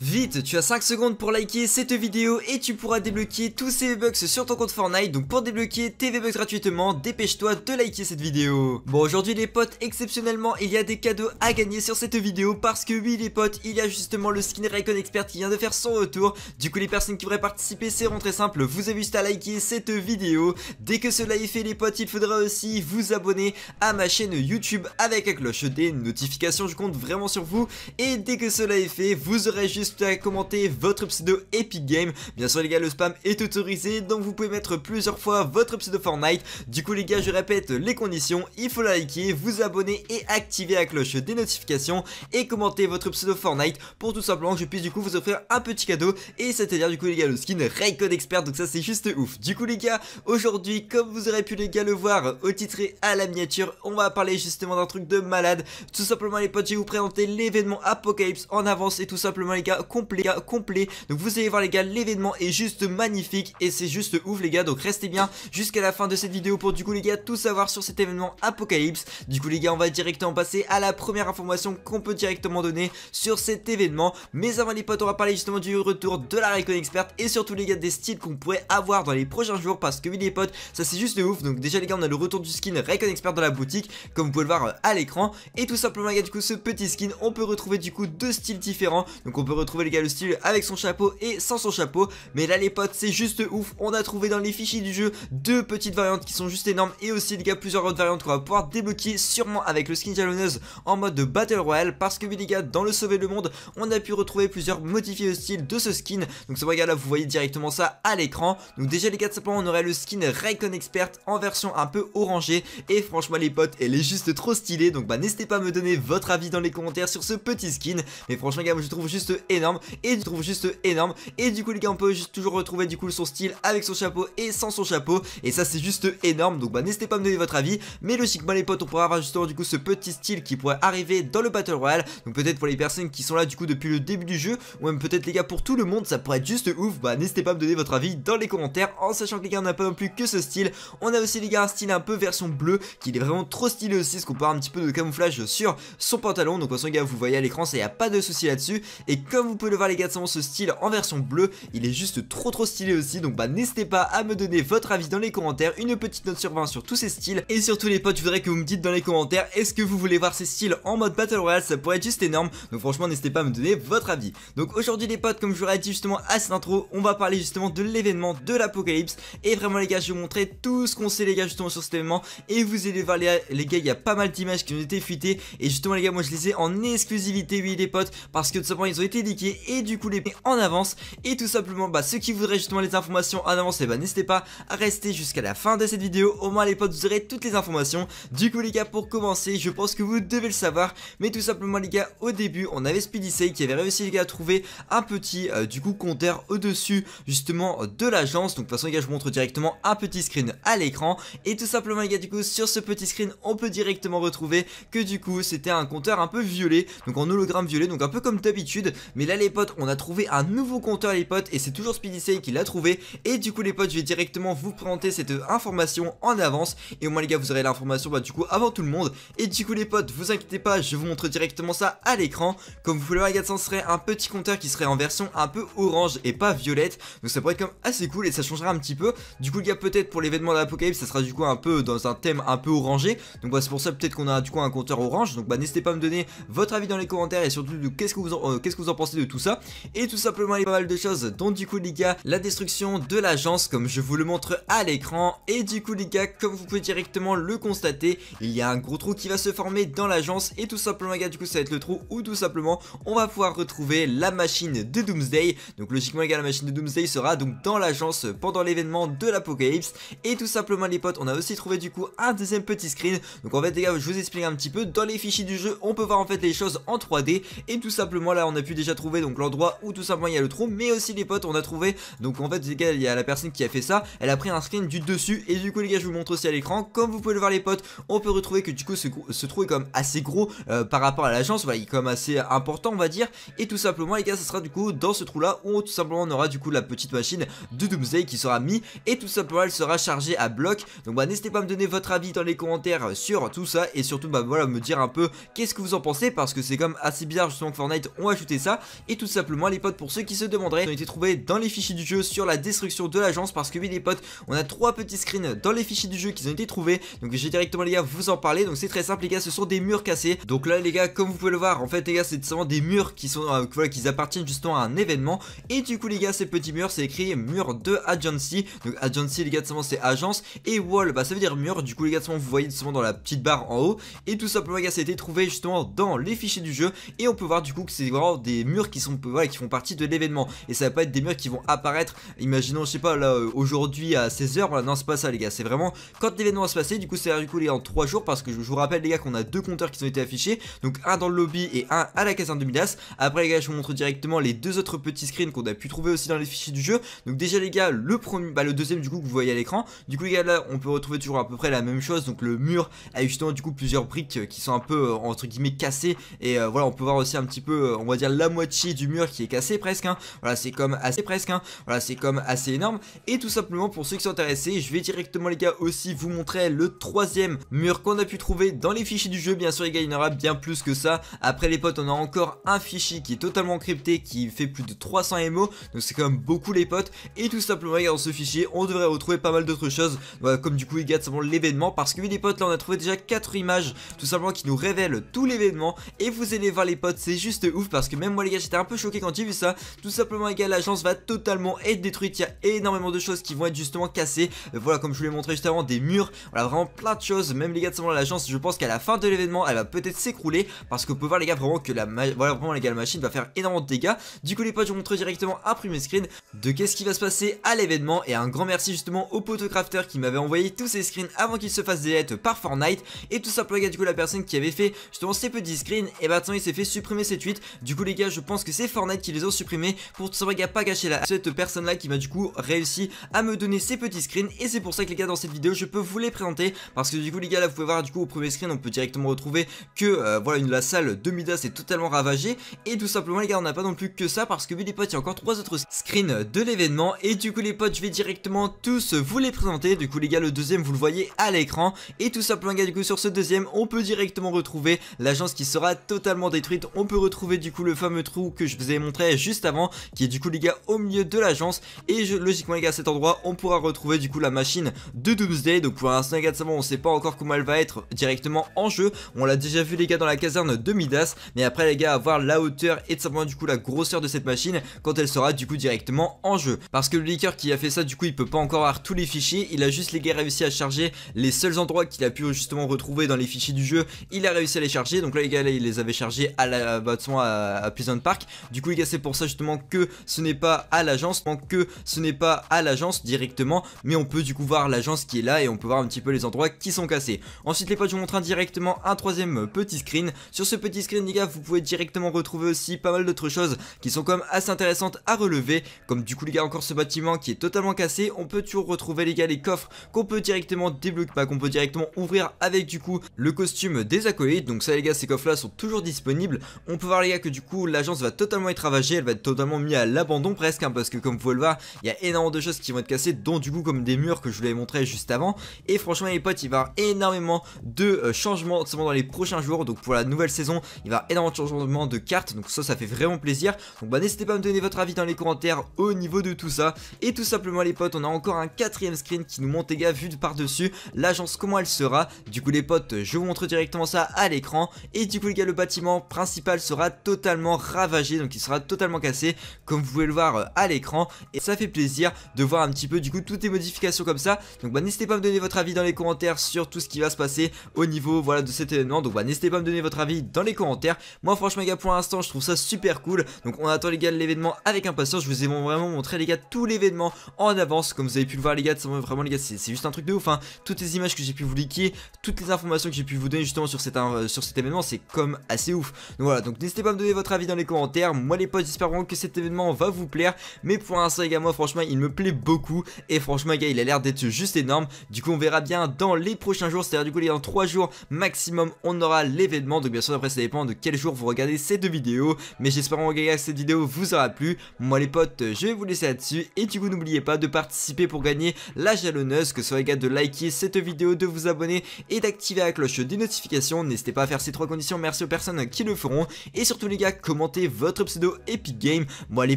Vite, tu as 5 secondes pour liker cette vidéo et tu pourras débloquer tous ces V-Bucks sur ton compte Fortnite. Donc pour débloquer tes V-Bucks gratuitement, dépêche-toi de liker cette vidéo. Bon, aujourd'hui les potes, exceptionnellement, il y a des cadeaux à gagner sur cette vidéo parce que oui les potes, il y a justement le skin Icon Expert qui vient de faire son retour. Du coup, les personnes qui voudraient participer, c'est très simple. Vous avez juste à liker cette vidéo. Dès que cela est fait les potes, il faudra aussi vous abonner à ma chaîne YouTube avec la cloche des notifications. Je compte vraiment sur vous. Et dès que cela est fait, vous aurez juste juste à commenter votre pseudo Epic Game. Bien sûr les gars, le spam est autorisé, donc vous pouvez mettre plusieurs fois votre pseudo Fortnite. Du coup les gars, je répète les conditions, il faut liker, vous abonner et activer la cloche des notifications et commenter votre pseudo Fortnite pour tout simplement que je puisse du coup vous offrir un petit cadeau et c'est-à-dire du coup les gars le skin Raycon Expert, donc ça c'est juste ouf. Du coup les gars, aujourd'hui comme vous aurez pu les gars le voir au titre et à la miniature, on va parler justement d'un truc de malade. Tout simplement les potes, je vais vous présenter l'événement Apocalypse en avance et tout simplement les gars complet, euh, complet. Donc vous allez voir les gars, l'événement est juste magnifique et c'est juste ouf les gars. Donc restez bien jusqu'à la fin de cette vidéo pour du coup les gars tout savoir sur cet événement Apocalypse. Du coup les gars, on va directement passer à la première information qu'on peut directement donner sur cet événement. Mais avant les potes, on va parler justement du retour de la Recon Expert et surtout les gars des styles qu'on pourrait avoir dans les prochains jours parce que oui les potes, ça c'est juste ouf. Donc déjà les gars, on a le retour du skin Recon Expert dans la boutique comme vous pouvez le voir euh, à l'écran et tout simplement les gars du coup ce petit skin, on peut retrouver du coup deux styles différents. Donc on peut retrouver Trouver les gars le style avec son chapeau et sans son chapeau. Mais là les potes c'est juste ouf. On a trouvé dans les fichiers du jeu deux petites variantes qui sont juste énormes. Et aussi les gars plusieurs autres variantes qu'on va pouvoir débloquer sûrement avec le skin jalonneuse en mode Battle Royale. Parce que oui les gars dans le sauver le monde on a pu retrouver plusieurs modifiés style de ce skin. Donc c'est vrai gars là vous voyez directement ça à l'écran. Donc déjà les gars simplement on aurait le skin Raycon Expert en version un peu orangée. Et franchement les potes elle est juste trop stylée. Donc bah n'hésitez pas à me donner votre avis dans les commentaires sur ce petit skin. Mais franchement les gars moi je trouve juste énorme énorme et je trouve juste énorme et du coup les gars on peut juste toujours retrouver du coup son style avec son chapeau et sans son chapeau et ça c'est juste énorme donc bah n'hésitez pas à me donner votre avis mais logiquement les potes on pourra avoir justement du coup ce petit style qui pourrait arriver dans le Battle Royale donc peut-être pour les personnes qui sont là du coup depuis le début du jeu ou même peut-être les gars pour tout le monde ça pourrait être juste ouf bah n'hésitez pas à me donner votre avis dans les commentaires en sachant que les gars on n'a pas non plus que ce style on a aussi les gars un style un peu version bleu qui est vraiment trop stylé aussi ce qu'on parle un petit peu de camouflage sur son pantalon donc en ce gars vous voyez à l'écran ça y a pas de souci là dessus et comme vous pouvez le voir les gars, ce style en version bleue, il est juste trop trop stylé aussi. Donc bah n'hésitez pas à me donner votre avis dans les commentaires, une petite note sur 20 sur tous ces styles. Et surtout les potes, je voudrais que vous me dites dans les commentaires, est-ce que vous voulez voir ces styles en mode Battle Royale Ça pourrait être juste énorme. Donc franchement, n'hésitez pas à me donner votre avis. Donc aujourd'hui les potes, comme je vous l'ai dit justement à cette intro, on va parler justement de l'événement de l'apocalypse. Et vraiment les gars, je vais vous montrer tout ce qu'on sait les gars justement sur cet événement. Et vous allez voir les, gars, il y a pas mal d'images qui ont été fuitées. Et justement les gars, moi je les ai en exclusivité, oui les potes, parce que tout simplement ils ont été et du coup les en avance et tout simplement bah ceux qui voudraient justement les informations en avance et eh bah ben, n'hésitez pas à rester jusqu'à la fin de cette vidéo au moins les potes vous aurez toutes les informations du coup les gars pour commencer je pense que vous devez le savoir mais tout simplement les gars au début on avait Say qui avait réussi les gars à trouver un petit euh, du coup compteur au dessus justement de l'agence donc de toute façon les gars je vous montre directement un petit screen à l'écran et tout simplement les gars du coup sur ce petit screen on peut directement retrouver que du coup c'était un compteur un peu violet donc en hologramme violet donc un peu comme d'habitude mais là les potes, on a trouvé un nouveau compteur les potes et c'est toujours Speedysay qui l'a trouvé. Et du coup les potes, je vais directement vous présenter cette information en avance. Et au moins les gars, vous aurez l'information bah, du coup avant tout le monde. Et du coup les potes, vous inquiétez pas, je vous montre directement ça à l'écran. Comme vous pouvez le voir les gars, ça serait un petit compteur qui serait en version un peu orange et pas violette. Donc ça pourrait être comme assez cool et ça changera un petit peu. Du coup les gars, peut-être pour l'événement de l'apocalypse, ça sera du coup un peu dans un thème un peu orangé. Donc bah, c'est pour ça peut-être qu'on a du coup un compteur orange. Donc bah n'hésitez pas à me donner votre avis dans les commentaires et surtout qu'est-ce que vous en, euh, qu'est-ce que vous en pensez de tout ça Et tout simplement il y a pas mal de choses dont du coup les gars la destruction de l'agence comme je vous le montre à l'écran et du coup les gars comme vous pouvez directement le constater il y a un gros trou qui va se former dans l'agence et tout simplement les gars du coup ça va être le trou où tout simplement on va pouvoir retrouver la machine de Doomsday donc logiquement les gars la machine de Doomsday sera donc dans l'agence pendant l'événement de l'apocalypse et tout simplement les potes on a aussi trouvé du coup un deuxième petit screen donc en fait les gars je vous explique un petit peu dans les fichiers du jeu on peut voir en fait les choses en 3D et tout simplement là on a pu déjà donc l'endroit où tout simplement il y a le trou, mais aussi les potes on a trouvé. Donc en fait les gars, il y a la personne qui a fait ça, elle a pris un screen du dessus et du coup les gars je vous montre aussi à l'écran. Comme vous pouvez le voir les potes, on peut retrouver que du coup ce, trou est comme assez gros euh, par rapport à l'agence, voilà, il est comme assez important on va dire. Et tout simplement les gars, ça sera du coup dans ce trou là où tout simplement on aura du coup la petite machine de Doomsday qui sera mise et tout simplement elle sera chargée à bloc. Donc bah n'hésitez pas à me donner votre avis dans les commentaires sur tout ça et surtout bah voilà me dire un peu qu'est-ce que vous en pensez parce que c'est comme assez bizarre justement que Fortnite ont ajouté ça et tout simplement les potes pour ceux qui se demanderaient ont été trouvés dans les fichiers du jeu sur la destruction de l'agence parce que oui les potes on a trois petits screens dans les fichiers du jeu qui ont été trouvés donc je vais directement les gars vous en parler donc c'est très simple les gars ce sont des murs cassés donc là les gars comme vous pouvez le voir en fait les gars c'est simplement des murs qui sont euh, voilà qui appartiennent justement à un événement et du coup les gars ces petits murs c'est écrit mur de agency donc agency les gars c'est agence et wall bah ça veut dire mur du coup les gars vous voyez justement dans la petite barre en haut et tout simplement les gars ça a été trouvé justement dans les fichiers du jeu et on peut voir du coup que c'est vraiment des murs qui sont voilà, qui font partie de l'événement et ça va pas être des murs qui vont apparaître imaginons je sais pas là euh, aujourd'hui à 16h voilà non c'est pas ça les gars c'est vraiment quand l'événement va se passer du coup c'est être en 3 jours parce que je vous rappelle les gars qu'on a deux compteurs qui ont été affichés donc un dans le lobby et un à la caserne de Midas après les gars je vous montre directement les deux autres petits screens qu'on a pu trouver aussi dans les fichiers du jeu donc déjà les gars le premier bah le deuxième du coup que vous voyez à l'écran du coup les gars là on peut retrouver toujours à peu près la même chose donc le mur a justement du coup plusieurs briques euh, qui sont un peu euh, entre guillemets cassées et voilà on peut voir aussi un petit peu on va dire la moitié du mur qui est cassé presque. Hein. Voilà, c'est comme assez presque. Hein. Voilà, c'est comme assez énorme. Et tout simplement, pour ceux qui sont intéressés, je vais directement les gars aussi vous montrer le troisième mur qu'on a pu trouver dans les fichiers du jeu. Bien sûr les gars, il y en aura bien plus que ça. Après les potes, on a encore un fichier qui est totalement encrypté, qui fait plus de 300 MO. Donc c'est quand même beaucoup les potes. Et tout simplement les gars, dans ce fichier, on devrait retrouver pas mal d'autres choses. comme du coup les gars, simplement l'événement. Parce que oui les potes, là on a trouvé déjà 4 images, tout simplement qui nous révèlent tout l'événement. Et vous allez voir les potes, c'est juste ouf parce que même moi les gars, j'étais un peu choqué quand j'ai vu ça. Tout simplement, les gars, l'agence va totalement être détruite. Il y a énormément de choses qui vont être justement cassées. Euh, voilà, comme je vous l'ai montré juste avant, des murs. Voilà, vraiment plein de choses. Même les gars, de l'agence, je pense qu'à la fin de l'événement, elle va peut-être s'écrouler. Parce qu'on peut voir, les gars, vraiment que la, voilà, vraiment, les gars, la machine va faire énormément de dégâts. Du coup, les potes, je vous montre directement un premier screen de qu'est-ce qui va se passer à l'événement. Et un grand merci justement au potocrafter qui m'avait envoyé tous ces screens avant qu'il se fasse des lettres par Fortnite. Et tout simplement, les gars, du coup, la personne qui avait fait justement ces petits screens, et maintenant ben, il s'est fait supprimer ses tweets. Du coup, les gars, je pense que c'est Fortnite qui les ont supprimés pour tout a pas gâché là cette personne là qui m'a du coup réussi à me donner ces petits screens et c'est pour ça que les gars dans cette vidéo je peux vous les présenter parce que du coup les gars là vous pouvez voir du coup au premier screen on peut directement retrouver que euh, voilà une, la salle de Midas est totalement ravagée et tout simplement les gars on n'a pas non plus que ça parce que oui les potes il y a encore trois autres screens de l'événement et du coup les potes je vais directement tous vous les présenter du coup les gars le deuxième vous le voyez à l'écran et tout simplement les gars du coup sur ce deuxième on peut directement retrouver l'agence qui sera totalement détruite on peut retrouver du coup le fameux trou que je vous ai montré juste avant, qui est du coup les gars au milieu de l'agence. Et logiquement les gars à cet endroit, on pourra retrouver du coup la machine de Doomsday. Donc pour l'instant les gars de savoir, on sait pas encore comment elle va être directement en jeu. On l'a déjà vu les gars dans la caserne de Midas. Mais après les gars, à voir la hauteur et de simplement du coup la grosseur de cette machine quand elle sera du coup directement en jeu. Parce que le leaker qui a fait ça du coup il peut pas encore avoir tous les fichiers. Il a juste les gars réussi à charger les seuls endroits qu'il a pu justement retrouver dans les fichiers du jeu. Il a réussi à les charger. Donc là les gars là, il les avait chargés à la bah, à, à, plus plusieurs Parc Du coup les gars c'est pour ça justement que ce n'est pas à l'agence, que ce n'est pas à l'agence directement, mais on peut du coup voir l'agence qui est là et on peut voir un petit peu les endroits qui sont cassés. Ensuite les potes je vous montre directement un troisième petit screen. Sur ce petit screen les gars vous pouvez directement retrouver aussi pas mal d'autres choses qui sont comme assez intéressantes à relever. Comme du coup les gars encore ce bâtiment qui est totalement cassé, on peut toujours retrouver les gars les coffres qu'on peut directement débloquer, pas bah, qu'on peut directement ouvrir avec du coup le costume des acolytes. Donc ça les gars ces coffres là sont toujours disponibles. On peut voir les gars que du coup l'agence va totalement être ravagée, elle va être totalement mise à l'abandon presque, hein, parce que comme vous pouvez le voir, il y a énormément de choses qui vont être cassées, dont du coup comme des murs que je vous avais montré juste avant. Et franchement les potes, il va y avoir énormément de euh, changements dans les prochains jours, donc pour la nouvelle saison, il va y avoir énormément de changements de cartes, donc ça, ça fait vraiment plaisir. Donc bah n'hésitez pas à me donner votre avis dans les commentaires au niveau de tout ça. Et tout simplement les potes, on a encore un quatrième screen qui nous montre les gars, vu de par-dessus, l'agence comment elle sera. Du coup les potes, je vous montre directement ça à l'écran. Et du coup les gars, le bâtiment principal sera totalement ravagé, donc il sera totalement cassé, comme vous pouvez le voir euh, à l'écran. Et ça fait plaisir de voir un petit peu du coup toutes les modifications comme ça. Donc bah, n'hésitez pas à me donner votre avis dans les commentaires sur tout ce qui va se passer au niveau voilà de cet événement. Euh, donc bah, n'hésitez pas à me donner votre avis dans les commentaires. Moi franchement les gars pour l'instant je trouve ça super cool. Donc on attend les gars l'événement avec impatience. Je vous ai vraiment montré les gars tout l'événement en avance. Comme vous avez pu le voir les gars, c'est vraiment les gars c'est juste un truc de ouf. Hein. Toutes les images que j'ai pu vous liker toutes les informations que j'ai pu vous donner justement sur cet, euh, sur cet événement c'est comme assez ouf. Donc voilà donc n'hésitez pas à me donner votre avis dans les commentaires. Moi les potes, j'espère vraiment que cet événement va vous plaire. Mais pour l'instant les gars, moi franchement, il me plaît beaucoup. Et franchement les gars, il a l'air d'être juste énorme. Du coup, on verra bien dans les prochains jours. C'est-à-dire du coup, les dans 3 jours maximum, on aura l'événement. Donc bien sûr, après ça dépend de quel jour vous regardez ces deux vidéos. Mais j'espère vraiment gars, que cette vidéo vous aura plu. Moi les potes, je vais vous laisser là-dessus. Et du coup, n'oubliez pas de participer pour gagner la jalonneuse. Que ce soit les gars de liker cette vidéo, de vous abonner et d'activer la cloche des notifications. N'hésitez pas à faire ces trois conditions. Merci aux personnes qui le feront. Et surtout les gars, commentez votre pseudo Epic Game. Moi les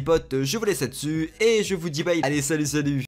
potes, je vous laisse là-dessus et je vous dis bye. Allez, salut, salut